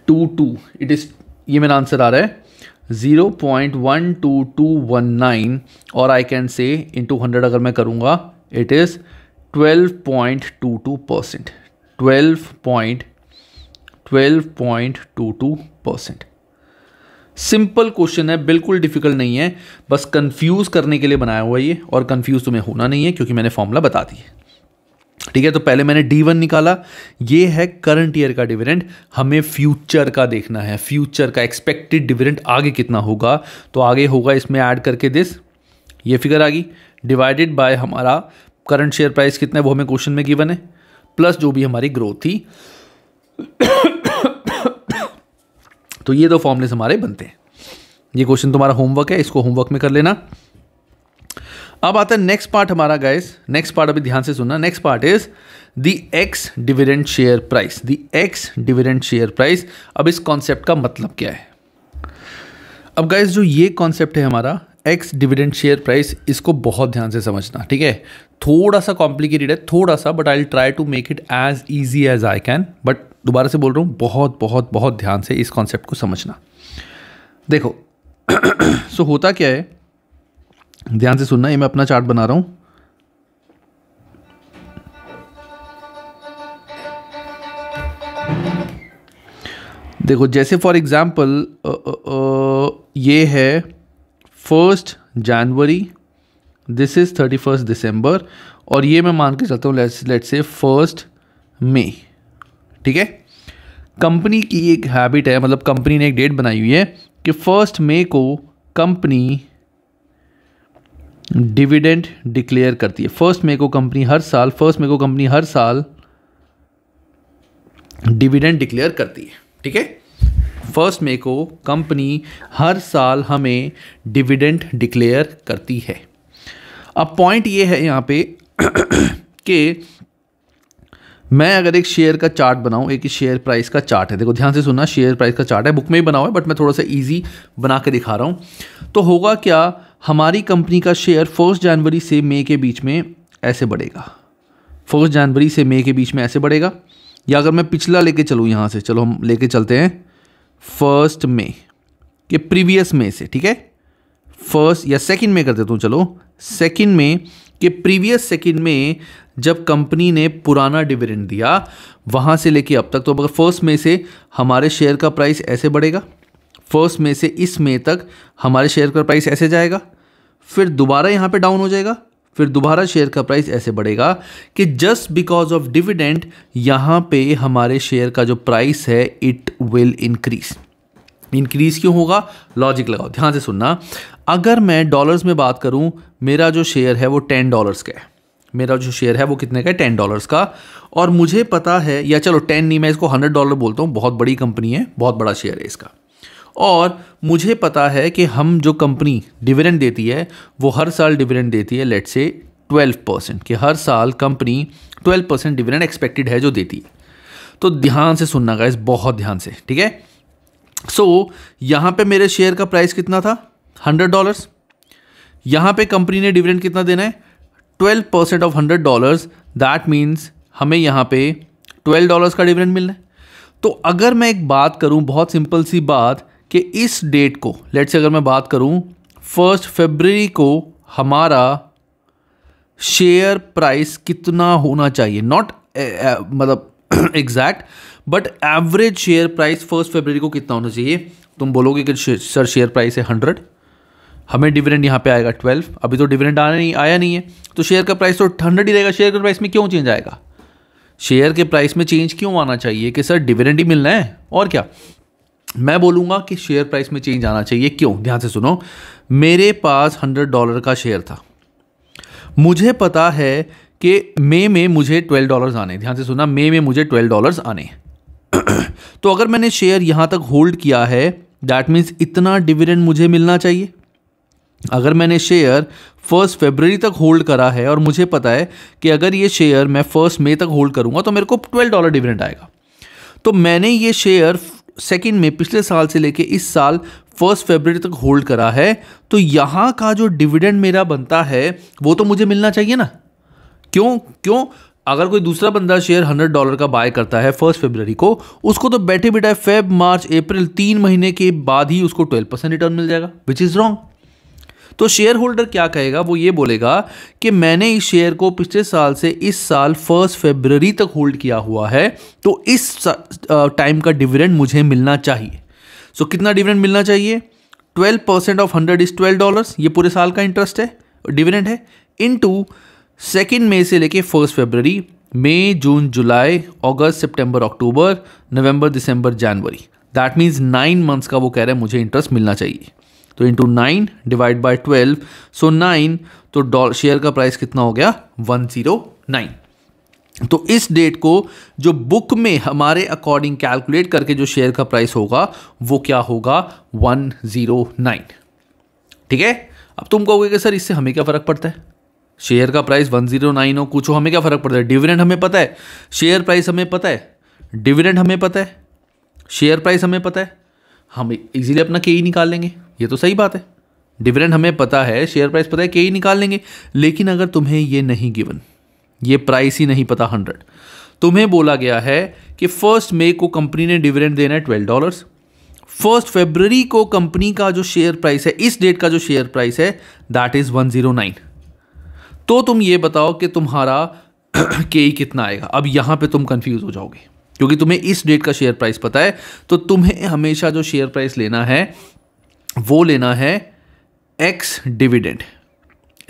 two two it is ये मेरा answer आ रहा है zero point one two two one nine और आई कैन से इन टू हंड्रेड अगर मैं करूँगा it is twelve point two two percent twelve point twelve point two two percent simple question है बिल्कुल डिफिकल्ट नहीं है बस कंफ्यूज करने के लिए बनाया हुआ ये और कंफ्यूज तुम्हें होना नहीं है क्योंकि मैंने फॉर्मूला बता दी ठीक है तो पहले मैंने डी वन निकाला ये है करंट ईयर का डिविडेंड हमें फ्यूचर का देखना है फ्यूचर का एक्सपेक्टेड डिविडेंड आगे कितना होगा तो आगे होगा इसमें ऐड करके दिस ये फिगर आ गई डिवाइडेड बाय हमारा करंट शेयर प्राइस कितना है वो हमें क्वेश्चन में गिवन है प्लस जो भी हमारी ग्रोथ थी तो ये दो फॉर्मलेस हमारे बनते हैं ये क्वेश्चन तुम्हारा होमवर्क है इसको होमवर्क में कर लेना अब आता है नेक्स्ट पार्ट हमारा गाइस नेक्स्ट पार्ट अभी ध्यान से सुनना next part is the ex dividend share price the ex dividend share price अब इस कॉन्सेप्ट का मतलब क्या है अब गाइस जो ये कॉन्सेप्ट है हमारा एक्स डिविडेंड शेयर प्राइस इसको बहुत ध्यान से समझना ठीक है थोड़ा सा कॉम्प्लिकेटेड है थोड़ा सा but I try to make it as easy as I can but दोबारा से बोल रहा हूँ बहुत बहुत बहुत ध्यान से इस कॉन्सेप्ट को समझना देखो सो होता क्या है ध्यान से सुनना ये मैं अपना चार्ट बना रहा हूँ देखो जैसे फॉर एग्ज़ाम्पल ये है first January this is thirty first December और ये मैं मान के चलता हूँ let's let's say first May ठीक है कंपनी की एक हैबिट है मतलब कंपनी ने एक डेट बनाई हुई है कि फर्स्ट मे को कंपनी डिविडेंड डिक्लेयर करती है फर्स्ट मे को कंपनी हर साल फर्स्ट मे को कंपनी हर साल डिविडेंड डिक्लेयर करती है ठीक है फर्स्ट मे को कंपनी हर साल हमें डिविडेंड डिक्लेयर करती है अब पॉइंट ये है यहाँ पे कि मैं अगर एक शेयर का चार्ट बनाऊं एक शेयर प्राइस का चार्ट है देखो ध्यान से सुनना शेयर प्राइस का चार्ट है बुक में ही बना हुआ है बट मैं थोड़ा सा ईजी बना के दिखा रहा हूँ तो होगा क्या हमारी कंपनी का शेयर फर्स्ट जनवरी से मई के बीच में ऐसे बढ़ेगा फर्स्ट जनवरी से मई के बीच में ऐसे बढ़ेगा या अगर मैं पिछला लेके चलूँ यहाँ से चलो हम लेके चलते हैं फर्स्ट मई के प्रीवियस मई से ठीक है फर्स्ट या सेकेंड मे कर देता हूँ चलो सेकेंड मे के प्रीवियस सेकेंड में जब कंपनी ने पुराना डिविडेंड दिया वहाँ से लेके अब तक तो अगर फर्स्ट मई से हमारे शेयर का प्राइस ऐसे बढ़ेगा फर्स्ट मई से इस मई तक हमारे शेयर का प्राइस ऐसे जाएगा फिर दोबारा यहाँ पे डाउन हो जाएगा फिर दोबारा शेयर का प्राइस ऐसे बढ़ेगा कि जस्ट बिकॉज ऑफ डिविडेंड यहाँ पे हमारे शेयर का जो प्राइस है इट विल इंक्रीज इंक्रीज क्यों होगा लॉजिक लगाओ ध्यान से सुनना अगर मैं डॉलर्स में बात करूँ मेरा जो शेयर है वो टेन डॉलर्स का है मेरा जो शेयर है वो कितने का है टेन डॉलर्स का और मुझे पता है या चलो टेन नहीं मैं इसको हंड्रेड डॉलर बोलता हूँ बहुत बड़ी कंपनी है बहुत बड़ा शेयर है इसका और मुझे पता है कि हम जो कंपनी डिविडेंड देती है वो हर साल डिविडेंड देती है लेट से ट्वेल्व परसेंट कि हर साल company twelve percent dividend expected है जो देती है तो ध्यान से सुनना गाइस बहुत ध्यान से ठीक है सो so, यहाँ पे मेरे शेयर का प्राइस कितना था हंड्रेड डॉलर्स यहाँ पे कंपनी ने डिविडेंड कितना देना है twelve percent of hundred dollars that means हमें यहाँ पे ट्वेल्व डॉलर्स का डिविडेंड मिलना है तो अगर मैं एक बात करूँ बहुत सिंपल सी बात कि इस डेट को लेट से अगर मैं बात करूँ फर्स्ट फेबररी को हमारा शेयर प्राइस कितना होना चाहिए नॉट मतलब exact but average share price first February को कितना होना चाहिए तुम बोलोगे कि सर शेयर प्राइस है हंड्रेड हमें डिविडेंड यहाँ पे आएगा ट्वेल्व अभी तो डिविडेंड आया नहीं आया नहीं है तो शेयर का प्राइस तो हंड्रेड ही रहेगा शेयर के प्राइस में क्यों चेंज आएगा शेयर के प्राइस में चेंज क्यों आना चाहिए कि सर डिविडेंड ही मिलना है और क्या मैं बोलूँगा कि शेयर प्राइस में चेंज आना चाहिए क्यों ध्यान से सुनो मेरे पास हंड्रेड डॉलर का शेयर था मुझे पता है कि मे में मुझे ट्वेल्व डॉलर्स आने ध्यान से सुना मे में मुझे ट्वेल्व डॉलर्स आने तो अगर मैंने शेयर यहाँ तक होल्ड किया है दैट मीन्स इतना डिविडेंड मुझे मिलना चाहिए अगर मैंने शेयर फर्स्ट फेबररी तक होल्ड करा है और मुझे पता है कि अगर ये शेयर मैं फर्स्ट मई तक होल्ड करूँगा तो मेरे को ट्वेल्व डॉलर डिविडेंड आएगा तो मैंने ये शेयर सेकेंड में पिछले साल से लेके इस साल फर्स्ट फेबररी तक होल्ड करा है तो यहाँ का जो डिविडेंड मेरा बनता है वो तो मुझे मिलना चाहिए ना क्यों क्यों अगर कोई दूसरा बंदा शेयर हंड्रेड डॉलर का बाय करता है फर्स्ट फेबररी को उसको तो बैठे बैठे फेब मार्च अप्रैल तीन महीने के बाद ही उसको ट्वेल्व परसेंट रिटर्न मिल जाएगा विच इज़ रॉन्ग तो शेयर होल्डर क्या कहेगा वो ये बोलेगा कि मैंने इस शेयर को पिछले साल से इस साल फर्स्ट फेबररी तक होल्ड किया हुआ है तो इस टाइम का डिविडेंड मुझे मिलना चाहिए सो so, कितना डिविडेंड मिलना चाहिए twelve percent of hundred is twelve dollar ये पूरे साल का इंटरेस्ट है डिविडेंड है इन टू सेकेंड मे से लेके फर्स्ट फेबररी मई जून जुलाई अगस्त सितंबर अक्टूबर नवंबर दिसंबर जनवरी दैट मीन्स नाइन मंथ्स का वो कह रहे हैं मुझे इंटरेस्ट मिलना चाहिए तो into nine divide by twelve so nine तो डॉल शेयर का प्राइस कितना हो गया वन जीरो नाइन तो इस डेट को जो बुक में हमारे अकॉर्डिंग कैलकुलेट करके जो शेयर का प्राइस होगा वो क्या होगा वन ज़ीरो नाइन ठीक है अब तुम कहोगे कि सर इससे हमें क्या फ़र्क पड़ता है शेयर का प्राइस वन जीरो नाइन हो कुछ हो हमें क्या फ़र्क पड़ता है डिविडेंड हमें पता है शेयर प्राइस हमें पता है डिविडेंड हमें पता है शेयर प्राइस हमें पता है हम इजीली अपना के ही निकाल लेंगे ये तो सही बात है डिविडेंड हमें पता है शेयर प्राइस पता है के ही निकाल लेंगे लेकिन अगर तुम्हें ये नहीं गिवन ये प्राइस ही नहीं पता हंड्रेड तुम्हें बोला गया है कि फर्स्ट मे को कंपनी ने डिविडेंड देना है ट्वेल्व डॉलर्स फर्स्ट फेबररी को कंपनी का जो शेयर प्राइस है इस डेट का जो शेयर प्राइस है that is one zero nine तो तुम ये बताओ कि तुम्हारा के ही कितना आएगा अब यहां पे तुम कंफ्यूज हो जाओगे क्योंकि तुम्हें इस डेट का शेयर प्राइस पता है तो तुम्हें हमेशा जो शेयर प्राइस लेना है वो लेना है एक्स डिविडेंड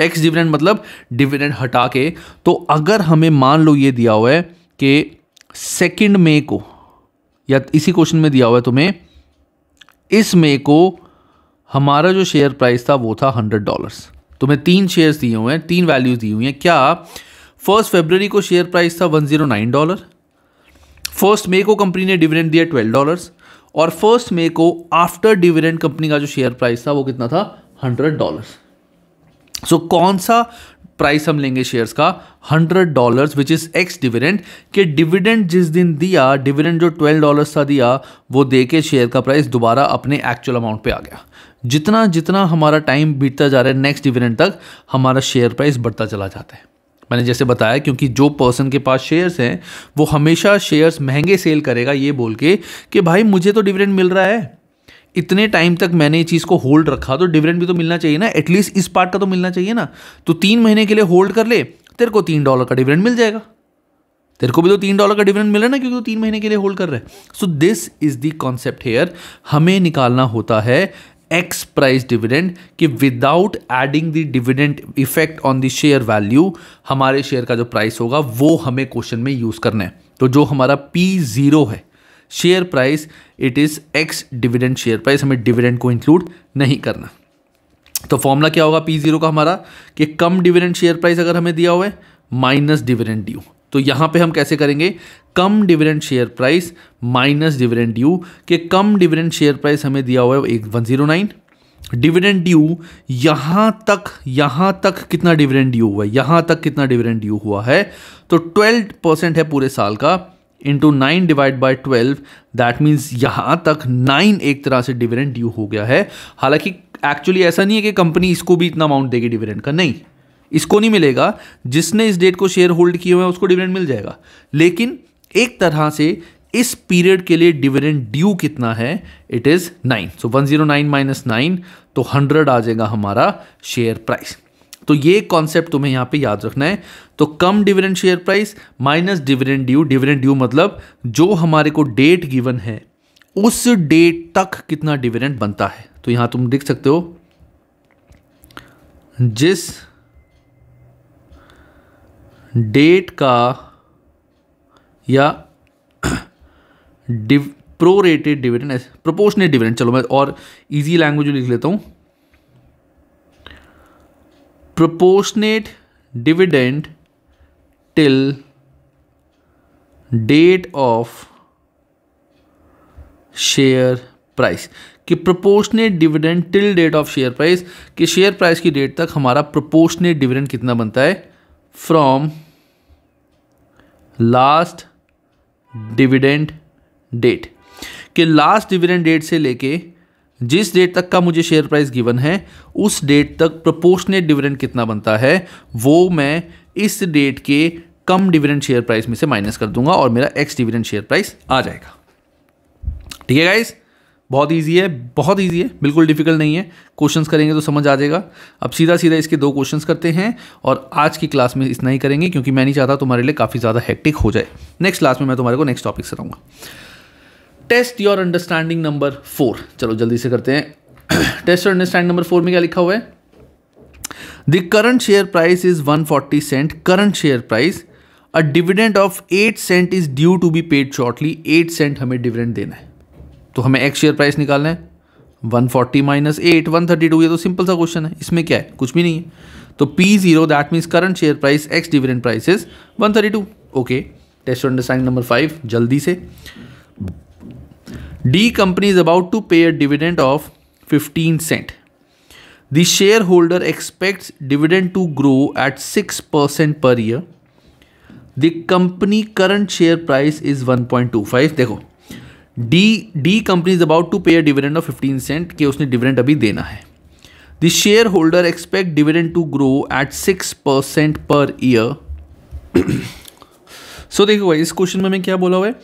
एक्स डिविडेंड मतलब डिविडेंड हटा के तो अगर हमें मान लो ये दिया हुआ है कि सेकेंड मे को या इसी क्वेश्चन में दिया हुआ है तुम्हें इस मे को हमारा जो शेयर प्राइस था वो था हंड्रेड डॉलर्स तुम्हें तीन शेयर्स दिए हुए हैं तीन वैल्यूज़ दी हुई हैं क्या फर्स्ट फेबररी को शेयर प्राइस था one zero nine dollar first May को कंपनी ने डिविडेंड दिया ट्वेल्व डॉलर्स और फर्स्ट मे को आफ्टर डिविडेंड कंपनी का जो शेयर प्राइस था वो कितना था हंड्रेड डॉलर सो कौन सा प्राइस हम लेंगे शेयर्स का hundred dollar which is ex dividend कि डिविडेंड जिस दिन दिया डिविडेंड जो ट्वेल्व डॉलर था दिया वो दे के शेयर का प्राइस दोबारा अपने एक्चुअल अमाउंट पे आ गया जितना जितना हमारा टाइम बीतता जा रहा है नेक्स्ट डिविडेंड तक हमारा शेयर प्राइस बढ़ता चला जाता है मैंने जैसे बताया क्योंकि जो पर्सन के पास शेयर्स हैं वो हमेशा शेयर्स महंगे सेल करेगा ये बोल के कि भाई मुझे तो डिविडेंड मिल रहा है इतने टाइम तक मैंने ये चीज़ को होल्ड रखा तो डिविडेंड भी तो मिलना चाहिए ना एटलीस्ट इस पार्ट का तो मिलना चाहिए ना तो तीन महीने के लिए होल्ड कर ले तेरे को तीन डॉलर का डिविडेंड मिल जाएगा तेरे को भी तो तीन डॉलर का डिविडेंड मिला ना क्योंकि तो तीन महीने के लिए होल्ड कर रहे हैं so this is the concept here हमें निकालना होता है एक्स प्राइस डिविडेंड कि without adding the dividend effect on the share value हमारे शेयर का जो प्राइस होगा वो हमें क्वेश्चन में यूज़ करना है तो जो हमारा पी ज़ीरो है share price it is ex dividend share price हमें डिविडेंड को इंक्लूड नहीं करना तो फॉर्मूला क्या होगा पी ज़ीरो का हमारा कि कम डिविडेंड शेयर प्राइस अगर हमें दिया हुआ है माइनस डिविडेंड ड्यू तो यहाँ पे हम कैसे करेंगे cum dividend share price minus dividend due के कम डिविडेंड शेयर प्राइस हमें दिया हुआ है एक one zero nine dividend due यहाँ तक यहाँ तक कितना डिविडेंड ड्यू हुआ है यहाँ तक कितना डिविडेंड ड्यू हुआ है तो ट्वेल्व परसेंट है पूरे साल का into nine divide by twelve that means यहाँ तक नाइन एक तरह से डिविडेंड ड्यू हो गया है हालांकि एक्चुअली ऐसा नहीं है कि कंपनी इसको भी इतना अमाउंट देगी डिविडेंड का नहीं इसको नहीं मिलेगा जिसने इस डेट को शेयर होल्ड किए हुए हैं उसको डिविडेंड मिल जाएगा लेकिन एक तरह से इस पीरियड के लिए डिविडेंड ड्यू कितना है it is nine so one zero nine minus nine तो हंड्रेड आ जाएगा हमारा शेयर प्राइस तो ये कॉन्सेप्ट तुम्हें यहां पे याद रखना है तो cum dividend share price minus dividend due dividend due मतलब जो हमारे को डेट गिवन है उस डेट तक कितना डिविडेंड बनता है तो यहां तुम देख सकते हो जिस डेट का या div prorated dividend proportionate dividend चलो मैं और इजी लैंग्वेज लिख लेता हूं proportionate dividend till date of share price कि proportionate dividend till date of share price कि शेयर प्राइस की डेट तक हमारा प्रोपोर्शनेट डिविडेंड कितना बनता है फ्रॉम लास्ट डिविडेंड डेट कि लास्ट डिविडेंड डेट से लेके जिस डेट तक का मुझे शेयर प्राइस गिवन है उस डेट तक प्रपोर्शनेट डिविडेंड कितना बनता है वो मैं इस डेट के कम डिविडेंड शेयर प्राइस में से माइनस कर दूंगा और मेरा एक्स डिविडेंड शेयर प्राइस आ जाएगा ठीक है गाइज़ बहुत ईजी है बहुत ईजी है बिल्कुल डिफिकल्ट नहीं है क्वेश्चंस करेंगे तो समझ आ जाएगा अब सीधा सीधा इसके दो क्वेश्चंस करते हैं और आज की क्लास में इतना ही करेंगे क्योंकि मैं नहीं चाहता तुम्हारे लिए काफ़ी ज़्यादा हेक्टिक हो जाए नेक्स्ट क्लास में मैं तुम्हारे को नेक्स्ट टॉपिक से रहूँगा test your understanding number four चलो जल्दी से करते हैं test your understanding number four में क्या लिखा हुआ है the current share price is one cent current share price a dividend of eight cent is due to be paid shortly eight cent हमें डिविडेंड देना है तो हमें एक्स शेयर प्राइस निकालना है one forty minus eight one thirty two ये तो simple सा क्वेश्चन है इसमें क्या है कुछ भी नहीं है तो P zero that means current share price ex dividend price is one thirty two okay test understand number five जल्दी से the company is about to pay a dividend of fifteen cent the shareholder expects dividend to grow at six percent per year the company current share price is one point two five देखो the the company is about to pay a dividend of fifteen Saint कि उसने dividend अभी देना है the share holder expect dividend to grow at six percent per year so देखो भाई इस question में मैं क्या बोला हुआ है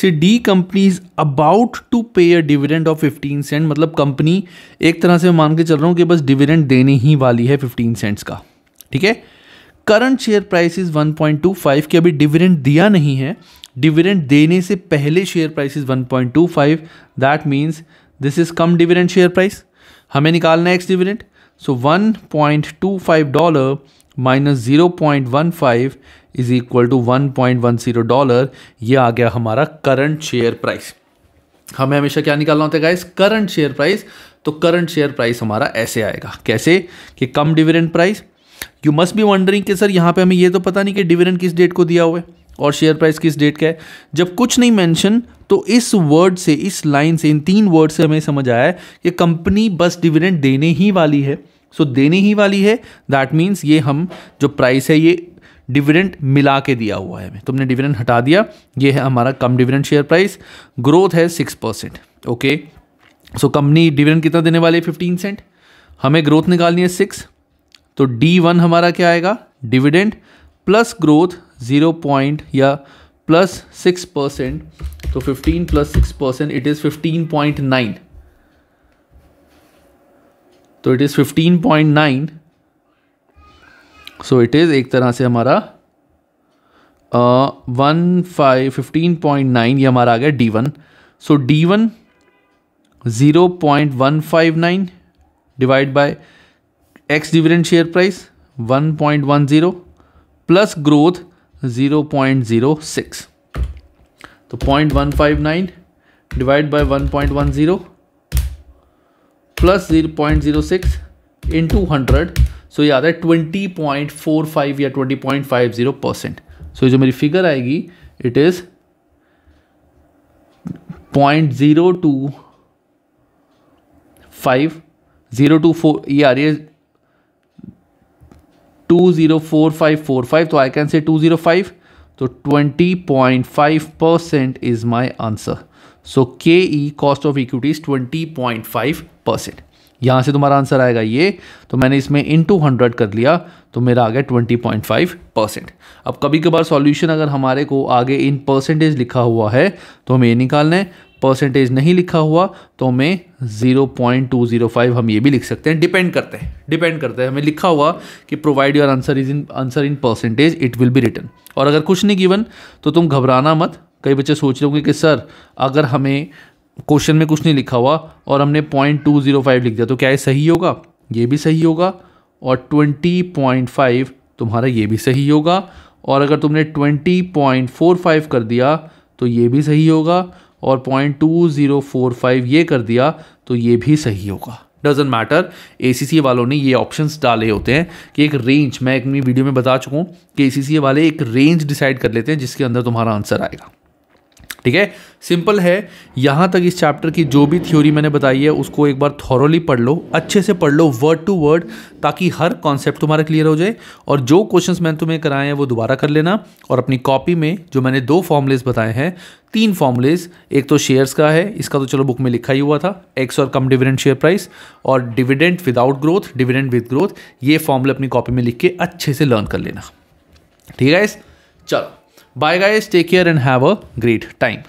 see the company is about to pay a dividend of fifteen cent मतलब कंपनी एक तरह से मान के चल रहा हूँ कि बस डिविडेंड देने ही वाली है फिफ्टीन सेंट्स का ठीक है current share price is one point two five की अभी डिविडेंड दिया नहीं है डिविडेंड देने से पहले share price is 1.25 that means this is cum dividend share price हमें निकालना है ex dividend so 1.25 dollar minus zero point one five is equal to one one point zero dollar ये आ गया हमारा करंट शेयर प्राइस हमें हमेशा क्या निकालना होता है गाइस करंट शेयर प्राइस तो करंट शेयर प्राइस हमारा ऐसे आएगा कैसे कि cum dividend price you must be wondering कि सर यहाँ पे हमें ये तो पता नहीं कि डिविडेंड किस डेट को दिया हुआ है और शेयर प्राइस किस डेट का है जब कुछ नहीं मेंशन तो इस वर्ड से इस लाइन से इन तीन वर्ड से हमें समझ आया है कि कंपनी बस डिविडेंड देने ही वाली है सो so, देने ही वाली है दैट मीन्स ये हम जो प्राइस है ये डिविडेंड मिला के दिया हुआ है हमें तुमने डिविडेंड हटा दिया ये है हमारा cum dividend share price growth है six percent okay so company dividend कितना देने वाली है फिफ्टीन सेंट हमें ग्रोथ निकालनी है सिक्स तो डी वन हमारा क्या आएगा dividend plus growth zero point या प्लस सिक्स परसेंट तो fifteen plus six percent it is fifteen point nine तो it is fifteen point nine so it is एक तरह से हमारा one five fifteen point nine ये हमारा आ गया D one so D one zero point one five nine divide by ex dividend share price one point one zero plus growth zero point zero six तो point one five nine divide by one point one zero plus zero point zero six into hundred so ये रहा है twenty point four five या twenty point five zero percent so जो मेरी figure आएगी it is point zero two five zero two four ये आ रही है two zero four five four five तो I can say two zero तो twenty percent is my answer so K E cost of equities twenty percent यहां से तुम्हारा answer आएगा ये तो मैंने इसमें इन टू हंड्रेड कर लिया तो मेरा आ गया ट्वेंटी पॉइंट फाइव परसेंट अब कभी कभार सॉल्यूशन अगर हमारे को आगे इन परसेंटेज लिखा हुआ है तो हमें ये निकालना है परसेंटेज नहीं लिखा हुआ तो हमें 0.205 हम ये भी लिख सकते हैं डिपेंड करते हैं डिपेंड करते हैं हमें लिखा हुआ कि provide your answer is in answer in percentage it will be return और अगर कुछ नहीं गिवन तो तुम घबराना मत कई बच्चे सोच रहे होंगे कि सर अगर हमें क्वेश्चन में कुछ नहीं लिखा हुआ और हमने पॉइंट टू जीरो फाइव लिख दिया तो क्या ये सही होगा ये भी सही होगा और ट्वेंटी पॉइंट फाइव तुम्हारा ये भी सही होगा और अगर तुमने ट्वेंटी पॉइंट फोर फाइव कर दिया तो ये भी सही होगा और point two zero four five ये कर दिया तो ये भी सही होगा डजेंट मैटर ए वालों ने ये ऑप्शंस डाले होते हैं कि एक रेंज मैं अपनी वीडियो में बता चुका हूँ कि ए वाले एक रेंज डिसाइड कर लेते हैं जिसके अंदर तुम्हारा आंसर आएगा ठीक है सिंपल है यहाँ तक इस चैप्टर की जो भी थ्योरी मैंने बताई है उसको एक बार थॉरली पढ़ लो अच्छे से पढ़ लो वर्ड टू वर्ड ताकि हर कॉन्सेप्ट तुम्हारा क्लियर हो जाए और जो क्वेश्चंस मैंने तुम्हें कराए हैं वो दोबारा कर लेना और अपनी कॉपी में जो मैंने दो फॉर्मुलेज बताए हैं तीन फॉर्मुलेज एक तो शेयर्स का है इसका तो चलो बुक में लिखा ही हुआ था एक्स और कम डिविडेंट शेयर प्राइस और dividend without growth dividend with growth ये फॉर्मूले अपनी कॉपी में लिख के अच्छे से लर्न कर लेना ठीक है इस चलो Bye guys, take care and have a great time.